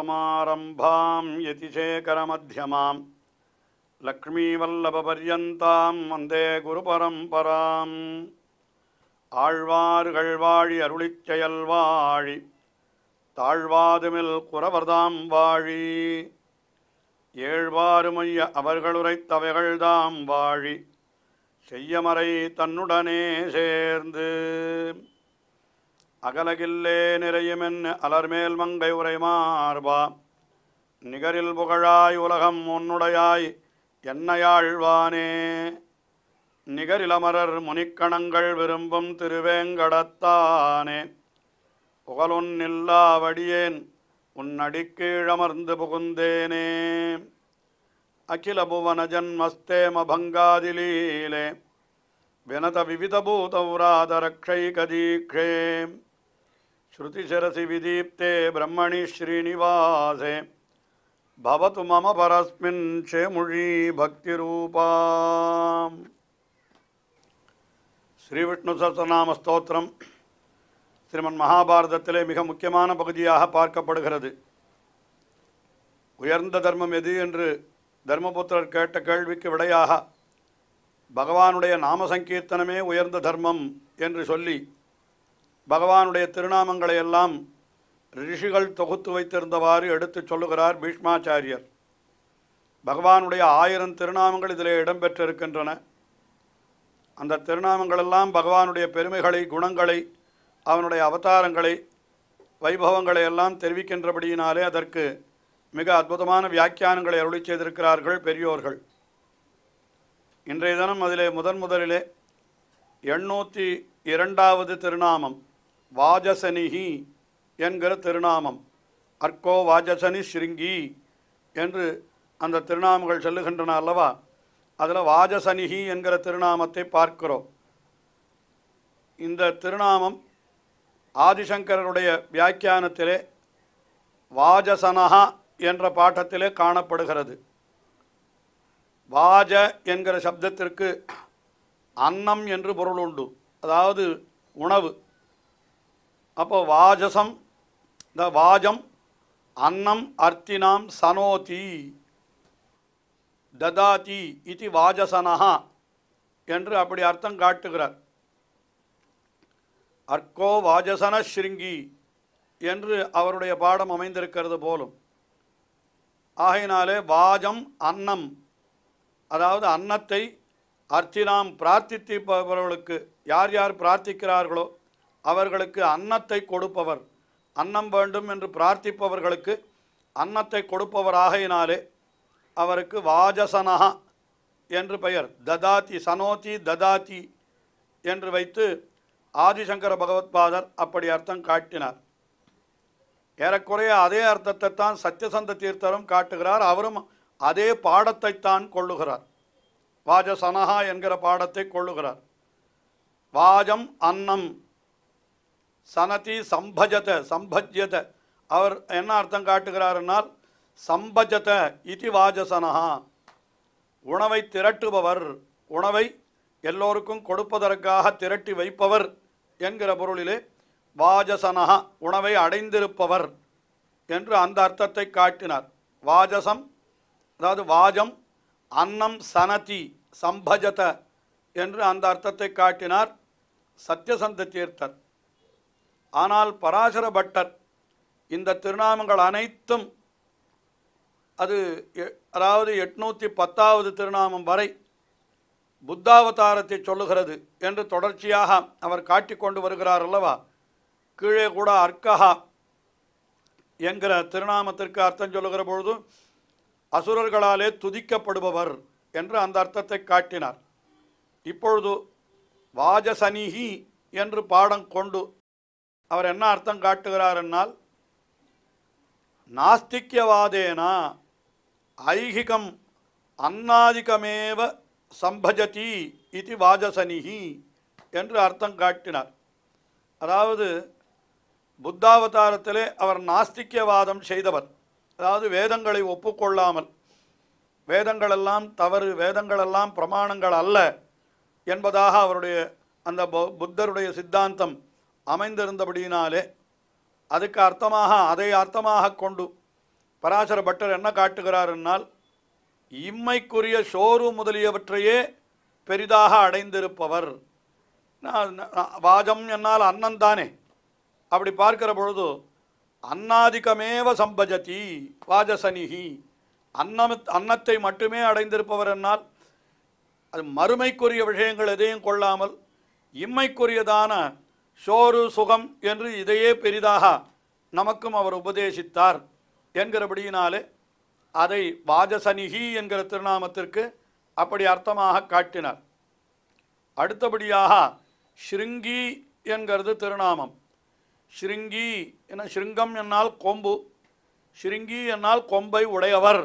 समारम्भां यतिशेखरमध्यमां லக்ஷ்மீவல்லபர்யந்தாம் வந்தே பரம்பராம் ஆழ்வார்கள் வாழி அருளிச்செயல் வாழி தாழ்வாதுமில் குறவர்தாம் வாழி ஏழ்வாறுமைய அவர்களுரைத்தவைகள்தாம் வாழி செய்யமறை தன்னுடனே சேர்ந்து அகலகில்லே நிறையுமென் அலர்மேல் மங்கை உரைமார்பா நிகரில் புகழாய் உலகம் உன்னுடையாய் என்னையாழ்வானே நிகரிலமரர் முனிக்கணங்கள் விரும்பும் திருவேங்கடத்தானே புகழுன் இல்லா வடியேன் உன்னடி கீழமர்ந்து புகுந்தேனே அகில புவன ஜன்மஸ்தேம பங்காதிலீலே வினத கதீக்ஷேம் ஸ்ருதிசரசி விதீப்தே பிரம்மணி ஸ்ரீனிவாசே பவத்து மம பரஸ்மின் செமுழி பக்தி ரூபாம் ஸ்ரீ விஷ்ணு சஸ்தநாம ஸ்தோத்திரம் ஸ்ரீமன் மகாபாரதத்திலே மிக முக்கியமான பகுதியாக பார்க்கப்படுகிறது உயர்ந்த தர்மம் எது என்று தர்மபுத்திரர் கேட்ட கேள்விக்கு விடையாக பகவானுடைய நாம சங்கீர்த்தனமே உயர்ந்த தர்மம் என்று சொல்லி பகவானுடைய திருநாமங்களை எல்லாம் ரிஷிகள் தொகுத்து வைத்திருந்தவாறு எடுத்து சொல்லுகிறார் பீஷ்மாச்சாரியர் பகவானுடைய ஆயிரம் திருநாமங்கள் இதில் இடம்பெற்றிருக்கின்றன அந்த திருநாமங்களெல்லாம் பகவானுடைய பெருமைகளை குணங்களை அவனுடைய அவதாரங்களை வைபவங்களை எல்லாம் தெரிவிக்கின்றபடியினாலே அதற்கு மிக அற்புதமான வியாக்கியானங்களை அருளி செய்திருக்கிறார்கள் பெரியோர்கள் இன்றைய தினம் அதிலே முதன் முதலிலே எண்ணூற்றி இரண்டாவது திருநாமம் வாஜசனிகி என்கிற திருநாமம் அர்க்கோ வாஜசனி ஸ்ருங்கி என்று அந்த திருநாமங்கள் சொல்லுகின்றன அல்லவா அதில் வாஜசனிகி என்கிற திருநாமத்தை பார்க்கிறோம் இந்த திருநாமம் ஆதிசங்கரருடைய வியாக்கியானத்திலே வாஜசனஹா என்ற பாட்டத்திலே காணப்படுகிறது வாஜ என்கிற சப்தத்திற்கு அன்னம் என்று பொருள் உண்டு அதாவது உணவு அப்போ வாஜசம் இந்த வாஜம் அன்னம் அர்த்தினாம் சனோதி ததாதி இது வாஜசனஹா என்று அப்படி அர்த்தம் காட்டுகிறார் அர்க்கோ வாஜசன ஸ்ருங்கி என்று அவருடைய பாடம் அமைந்திருக்கிறது போலும் ஆகையினாலே வாஜம் அன்னம் அதாவது அன்னத்தை அர்த்தினாம் பிரார்த்திப்பவர்களுக்கு யார் யார் பிரார்த்திக்கிறார்களோ அவர்களுக்கு அன்னத்தை கொடுப்பவர் அன்னம் வேண்டும் என்று பிரார்த்திப்பவர்களுக்கு அன்னத்தை ஆகையினாலே அவருக்கு வாஜசனஹா என்று பெயர் ததாதி சனோதி ததாதி என்று வைத்து ஆதிசங்கர பகவத்பாதர் அப்படி அர்த்தம் காட்டினார் ஏறக்குறைய அதே அர்த்தத்தை தான் சத்யசந்த தீர்த்தரும் காட்டுகிறார் அவரும் அதே பாடத்தை தான் கொள்ளுகிறார் வாஜசனஹா என்கிற பாடத்தை கொள்ளுகிறார் வாஜம் அன்னம் சனதி சம்பஜத சம்பஜ்யத அவர் என்ன அர்த்தம் காட்டுகிறாருன்னால் சம்பஜத இதி வாஜசனஹா உணவை திரட்டுபவர் உணவை எல்லோருக்கும் கொடுப்பதற்காக திரட்டி வைப்பவர் என்கிற பொருளிலே வாஜசனஹா உணவை அடைந்திருப்பவர் என்று அந்த அர்த்தத்தை காட்டினார் வாஜசம் அதாவது வாஜம் அன்னம் சனதி சம்பஜத என்று அந்த அர்த்தத்தை காட்டினார் சத்யசந்த தீர்த்தர் ஆனால் பராசர பட்டர் இந்த திருநாமங்கள் அனைத்தும் அது அதாவது எட்நூற்றி பத்தாவது திருநாமம் வரை புத்தாவதாரத்தை சொல்லுகிறது என்று தொடர்ச்சியாக அவர் காட்டிக்கொண்டு வருகிறார் அல்லவா கீழே கூட அர்க்கஹா என்கிற திருநாமத்திற்கு அர்த்தம் சொல்லுகிற பொழுது அசுரர்களாலே துதிக்கப்படுபவர் என்று அந்த அர்த்தத்தை காட்டினார் இப்பொழுது வாஜசனிஹி என்று பாடம் கொண்டு அவர் என்ன அர்த்தம் காட்டுகிறார் என்னால் நாஸ்திக்கியவாதேனா ஐகிகம் அன்னாதிகமேவ சம்பஜதி இது வாஜசனிகி என்று அர்த்தம் காட்டினார் அதாவது புத்தாவதாரத்திலே அவர் நாஸ்திக்கியவாதம் செய்தவர் அதாவது வேதங்களை ஒப்புக்கொள்ளாமல் வேதங்களெல்லாம் தவறு வேதங்களெல்லாம் பிரமாணங்கள் அல்ல என்பதாக அவருடைய அந்த புத்தருடைய சித்தாந்தம் அமைந்திருந்தபடியினாலே அதுக்கு அர்த்தமாக அதை அர்த்தமாக கொண்டு பராசர பட்டர் என்ன காட்டுகிறார் என்னால் இம்மைக்குரிய சோறு முதலியவற்றையே பெரிதாக அடைந்திருப்பவர் வாஜம் என்னால் அன்னந்தானே அப்படி பார்க்கிற பொழுது அன்னாதிக்கமேவ சம்பஜதி வாஜசனிகி அன்னம் அன்னத்தை மட்டுமே அடைந்திருப்பவர் என்னால் அது மறுமைக்குரிய விஷயங்கள் எதையும் கொள்ளாமல் இம்மைக்குரியதான சோறு சுகம் என்று இதையே பெரிதாக நமக்கும் அவர் உபதேசித்தார் என்கிறபடியினாலே அதை வாஜசனிகி என்கிற திருநாமத்திற்கு அப்படி அர்த்தமாக காட்டினார் அடுத்தபடியாக ஸ்ருங்கி என்கிறது திருநாமம் ஸ்ருங்கி என ஸ்ருங்கம் என்னால் கொம்பு ஸ்ருங்கி என்னால் கொம்பை உடையவர்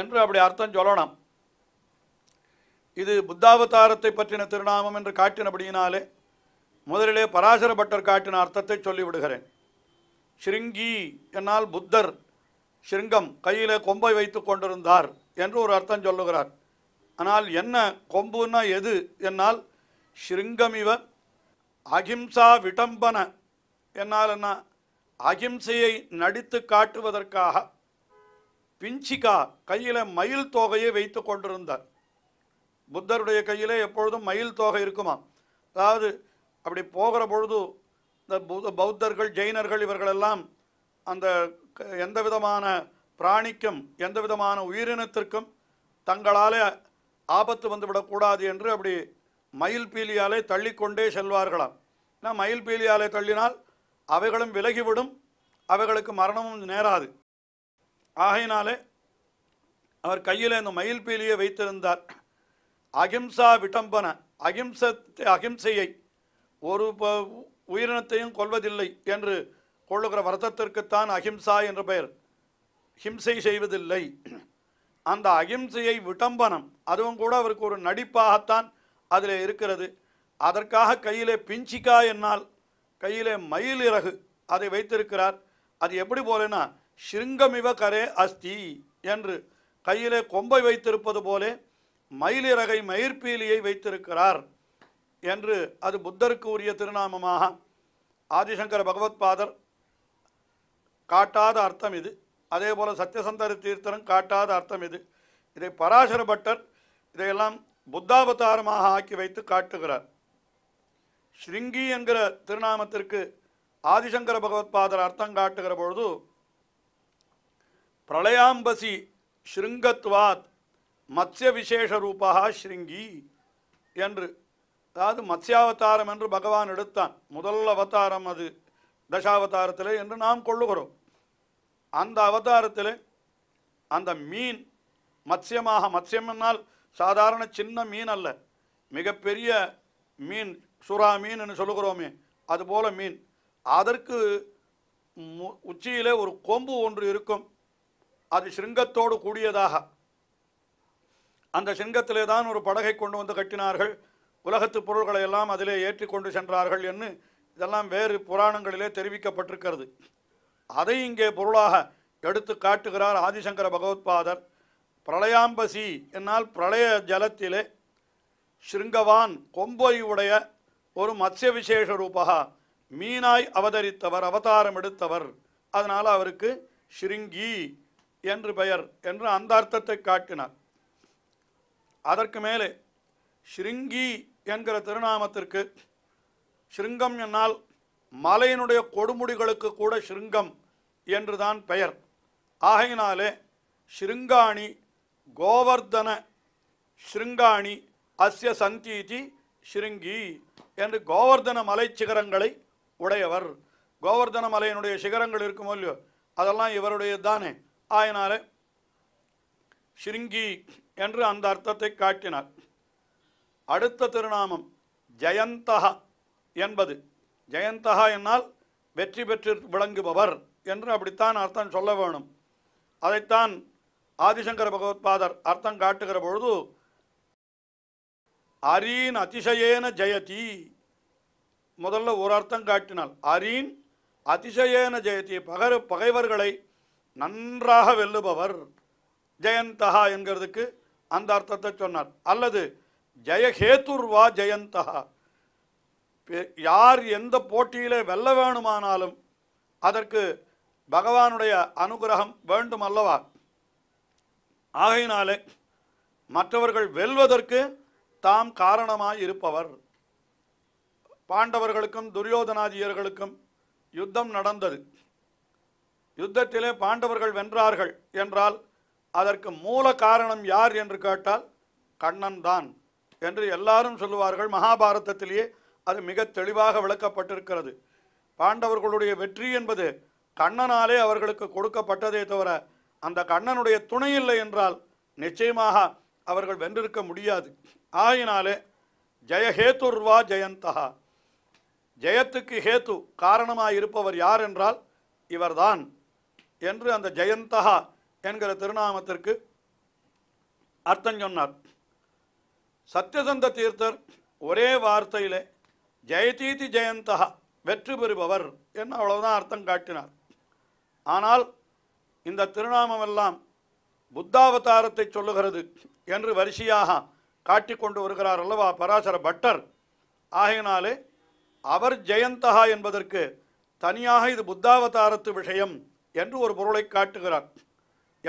என்று அப்படி அர்த்தம் சொல்லணும் இது புத்தாவதாரத்தை பற்றின திருநாமம் என்று காட்டினபடியினாலே முதலிலே பராசர பட்டர் காட்டின அர்த்தத்தை சொல்லிவிடுகிறேன் ஸ்ருங்கி என்னால் புத்தர் ஸ்ருங்கம் கையில் கொம்பை வைத்து கொண்டிருந்தார் என்று ஒரு அர்த்தம் சொல்லுகிறார் ஆனால் என்ன கொம்புன்னா எது என்னால் சிருங்கமிவ அகிம்சா விடம்பன என்னால் என்ன அகிம்சையை நடித்து காட்டுவதற்காக பிஞ்சிகா கையில் மயில் தோகையை வைத்து கொண்டிருந்தார் புத்தருடைய கையிலே எப்பொழுதும் மயில் தோகை இருக்குமா அதாவது அப்படி போகிற பொழுது இந்த பௌத்தர்கள் ஜெயினர்கள் இவர்களெல்லாம் அந்த எந்த விதமான பிராணிக்கும் எந்த விதமான உயிரினத்திற்கும் தங்களாலே ஆபத்து வந்துவிடக்கூடாது என்று அப்படி மயில் பீலியாலே தள்ளிக்கொண்டே செல்வார்களாம் ஏன்னா மயில் பீலியாலே தள்ளினால் அவைகளும் விலகிவிடும் அவைகளுக்கு மரணமும் நேராது ஆகையினாலே அவர் கையில் இந்த மயில் பீலியை வைத்திருந்தார் அகிம்சா விடம்பன அகிம்சத்தை அகிம்சையை ஒரு உயிரினத்தையும் கொள்வதில்லை என்று கொள்ளுகிற வருத்தத்திற்குத்தான் அஹிம்சா என்ற பெயர் ஹிம்சை செய்வதில்லை அந்த அகிம்சையை விடம்பனம் அதுவும் கூட அவருக்கு ஒரு நடிப்பாகத்தான் அதில் இருக்கிறது அதற்காக கையிலே பிஞ்சிக்கா என்னால் கையிலே மயில் இறகு அதை வைத்திருக்கிறார் அது எப்படி போலேன்னா ஷிருங்கமிவ கரே அஸ்தி என்று கையிலே கொம்பை வைத்திருப்பது போலே மயிலிறகை மயிர்பீலியை வைத்திருக்கிறார் என்று அது புத்தருக்கு உரிய திருநாமமாக ஆதிசங்கர பகவத் பாதர் காட்டாத அர்த்தம் இது அதே போல் சத்யசந்தர தீர்த்தரும் காட்டாத அர்த்தம் இது இதை பராசர பட்டர் இதையெல்லாம் புத்தாவதாரமாக ஆக்கி வைத்து காட்டுகிறார் ஸ்ருங்கி என்கிற திருநாமத்திற்கு ஆதிசங்கர பகவத் பாதர் அர்த்தம் காட்டுகிற பொழுது பிரளயாம்பசி ஸ்ருங்கத்வாத் மத்ய விசேஷ ரூபாக ஸ்ருங்கி என்று அதாவது மத்ஸ்யாவதாரம் என்று பகவான் எடுத்தான் முதல் அவதாரம் அது தசாவதாரத்தில் என்று நாம் கொள்ளுகிறோம் அந்த அவதாரத்தில் அந்த மீன் மத்ஸ்யமாக மத்ஸ்யம் என்னால் சாதாரண சின்ன மீன் அல்ல மிகப்பெரிய மீன் சுறா மீன் என்று சொல்லுகிறோமே அதுபோல் மீன் அதற்கு உச்சியிலே ஒரு கொம்பு ஒன்று இருக்கும் அது சிங்கத்தோடு கூடியதாக அந்த சிங்கத்திலே தான் ஒரு படகை கொண்டு வந்து கட்டினார்கள் உலகத்து பொருள்களை எல்லாம் அதிலே ஏற்றி கொண்டு சென்றார்கள் என்று இதெல்லாம் வேறு புராணங்களிலே தெரிவிக்கப்பட்டிருக்கிறது அதை இங்கே பொருளாக எடுத்து காட்டுகிறார் ஆதிசங்கர பகவத்பாதர் பிரளயாம்பசி என்னால் பிரளய ஜலத்திலே ஸ்ருங்கவான் கொம்பொய் உடைய ஒரு மத்ய விசேஷ ரூபாக மீனாய் அவதரித்தவர் அவதாரம் எடுத்தவர் அதனால் அவருக்கு ஸ்ருங்கி என்று பெயர் என்று அந்த அர்த்தத்தை காட்டினார் அதற்கு மேலே ஸ்ருங்கி என்கிற திருநாமத்திற்கு சிருங்கம் என்னால் மலையினுடைய கொடுமுடிகளுக்கு கூட சிருங்கம் என்றுதான் பெயர் ஆகையினாலே ஸ்ருங்காணி கோவர்தன ஸ்ருங்காணி அஸ்ய சந்தீதி ஸ்ருங்கி என்று கோவர்தன மலை சிகரங்களை உடையவர் கோவர்தன மலையினுடைய சிகரங்கள் இருக்குமோ இல்லையோ அதெல்லாம் இவருடைய தானே ஆயினாலே ஸ்ருங்கி என்று அந்த அர்த்தத்தை காட்டினார் அடுத்த திருநாமம் ஜயந்தகா என்பது ஜெயந்தகா என்னால் வெற்றி பெற்று விளங்குபவர் என்று அப்படித்தான் அர்த்தம் சொல்ல வேணும் அதைத்தான் ஆதிசங்கர பகவத்பாதர் அர்த்தம் காட்டுகிற பொழுது அரீன் அதிசயேன ஜெயதி முதல்ல ஒரு அர்த்தம் காட்டினால் அரீன் அதிசயேன ஜெயதி பகர் பகைவர்களை நன்றாக வெல்லுபவர் ஜெயந்தகா என்கிறதுக்கு அந்த அர்த்தத்தை சொன்னார் அல்லது ஜெயஹேத்துர்வா ஜெயந்தா யார் எந்த போட்டியில் வெல்ல வேணுமானாலும் அதற்கு பகவானுடைய அனுகிரகம் வேண்டும் அல்லவா ஆகையினாலே மற்றவர்கள் வெல்வதற்கு தாம் காரணமாய் இருப்பவர் பாண்டவர்களுக்கும் துரியோதனாதியர்களுக்கும் யுத்தம் நடந்தது யுத்தத்திலே பாண்டவர்கள் வென்றார்கள் என்றால் அதற்கு மூல காரணம் யார் என்று கேட்டால் கண்ணன் தான் என்று எல்லாரும் சொல்லுவார்கள் மகாபாரதத்திலேயே அது மிக தெளிவாக விளக்கப்பட்டிருக்கிறது பாண்டவர்களுடைய வெற்றி என்பது கண்ணனாலே அவர்களுக்கு கொடுக்கப்பட்டதே தவிர அந்த கண்ணனுடைய துணை இல்லை என்றால் நிச்சயமாக அவர்கள் வென்றிருக்க முடியாது ஆயினாலே ஜெயஹேத்துர்வா ஜெயந்தகா ஜெயத்துக்கு ஹேத்து காரணமாக இருப்பவர் யார் என்றால் இவர்தான் என்று அந்த ஜெயந்தகா என்கிற திருநாமத்திற்கு அர்த்தம் சொன்னார் சத்யசந்த தீர்த்தர் ஒரே வார்த்தையிலே ஜெயதீதி ஜெயந்தா வெற்றி பெறுபவர் என்று அவ்வளவுதான் அர்த்தம் காட்டினார் ஆனால் இந்த திருநாமமெல்லாம் புத்தாவதாரத்தை சொல்லுகிறது என்று வரிசையாக காட்டி கொண்டு வருகிறார் அல்லவா பராசர பட்டர் ஆகையினாலே அவர் ஜெயந்தா என்பதற்கு தனியாக இது புத்தாவதாரத்து விஷயம் என்று ஒரு பொருளை காட்டுகிறார்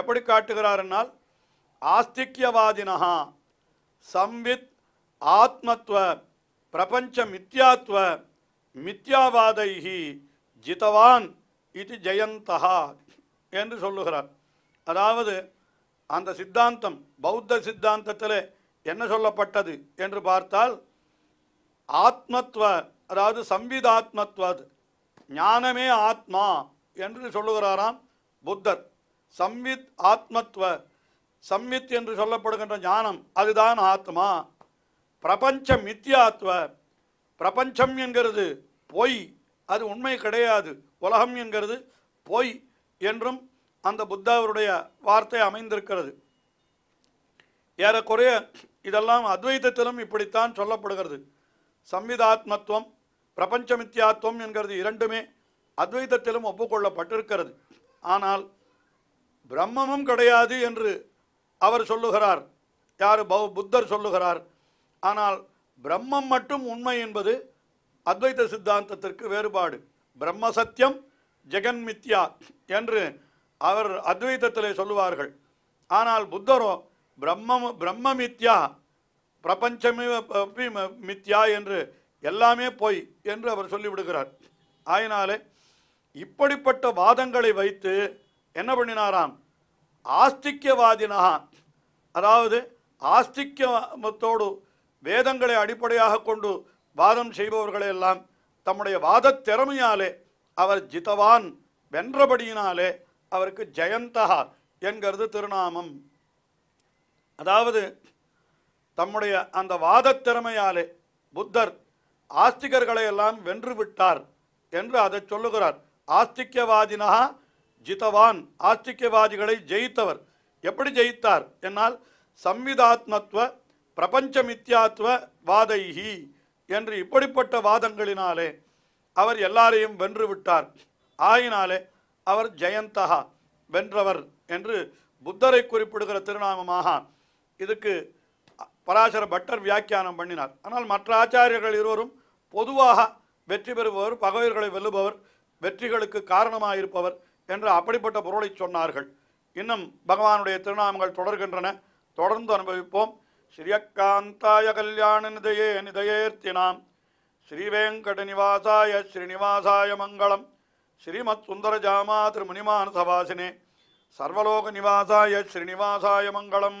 எப்படி காட்டுகிறார் என்னால் ஆஸ்திக்யவாதினஹா சம்வித் ஆத்மத்வ பிரபஞ்ச மித்யாத்வ மித்யாவாதை ஜிதவான் இது ஜெயந்தகா என்று சொல்லுகிறார் அதாவது அந்த சித்தாந்தம் பௌத்த சித்தாந்தத்தில் என்ன சொல்லப்பட்டது என்று பார்த்தால் ஆத்மத்வ அதாவது சம்விதாத்மத்வது ஞானமே ஆத்மா என்று சொல்லுகிறாராம் புத்தர் சம்வித் ஆத்மத்வ சம்மித் என்று சொல்லப்படுகின்ற ஞானம் அதுதான் ஆத்மா பிரபஞ்ச மித்தியாத்வ பிரபஞ்சம் என்கிறது பொய் அது உண்மை கிடையாது உலகம் என்கிறது பொய் என்றும் அந்த புத்தாவருடைய வார்த்தை அமைந்திருக்கிறது ஏறக்குறைய இதெல்லாம் அத்வைதத்திலும் இப்படித்தான் சொல்லப்படுகிறது சம்விதாத்மத்துவம் பிரபஞ்சமித்தியாத்துவம் என்கிறது இரண்டுமே அத்வைதத்திலும் ஒப்புக்கொள்ளப்பட்டிருக்கிறது ஆனால் பிரம்மமும் கிடையாது என்று அவர் சொல்லுகிறார் யார் பௌ புத்தர் சொல்லுகிறார் ஆனால் பிரம்மம் மட்டும் உண்மை என்பது அத்வைத சித்தாந்தத்திற்கு வேறுபாடு பிரம்ம சத்தியம் ஜெகன்மித்யா என்று அவர் அத்வைதத்திலே சொல்லுவார்கள் ஆனால் புத்தரோ பிரம்மம் பிரம்ம மித்யா பிரபஞ்சமே மித்யா என்று எல்லாமே பொய் என்று அவர் சொல்லிவிடுகிறார் ஆயினாலே இப்படிப்பட்ட வாதங்களை வைத்து என்ன பண்ணினாராம் ஆஸ்திக்யவாதினா அதாவது ஆஸ்திக்யமத்தோடு வேதங்களை அடிப்படையாக கொண்டு வாதம் செய்பவர்களையெல்லாம் தம்முடைய வாத திறமையாலே அவர் ஜிதவான் வென்றபடியினாலே அவருக்கு ஜெயந்தகா என்கிறது திருநாமம் அதாவது தம்முடைய அந்த வாத திறமையாலே புத்தர் ஆஸ்திகர்களை எல்லாம் வென்று விட்டார் என்று அதை சொல்லுகிறார் ஆஸ்திக்யவாதினா ஜிதவான் ஆஸ்திக்யவாதிகளை ஜெயித்தவர் எப்படி ஜெயித்தார் என்னால் சம்விதாத்மத்துவ பிரபஞ்சமித்யாத்வ வாதைஹி என்று இப்படிப்பட்ட வாதங்களினாலே அவர் எல்லாரையும் வென்று விட்டார் ஆயினாலே அவர் ஜெயந்தகா வென்றவர் என்று புத்தரை குறிப்பிடுகிற திருநாமமாக இதுக்கு பராசர பட்டர் வியாக்கியானம் பண்ணினார் ஆனால் மற்ற ஆச்சாரியர்கள் இருவரும் பொதுவாக வெற்றி பெறுபவர் பகைவர்களை வெல்லுபவர் வெற்றிகளுக்கு காரணமாக இருப்பவர் என்று அப்படிப்பட்ட பொருளை சொன்னார்கள் இன்னும் பகவானுடைய திருநாமங்கள் தொடர்கின்றன தொடர்ந்து அனுபவிப்போம் ஸ்ரீயக்காந்தாய கல்யாண நிதையே நிதையேர்த்தினாம் ஸ்ரீவேங்கட நிவாசாய ஸ்ரீனிவாசாய மங்களம் ஸ்ரீமத் சுந்தர ஜாமா திருமுனிமானசவாசினே சர்வலோக நிவாசாய ஸ்ரீனிவாசாய மங்களம்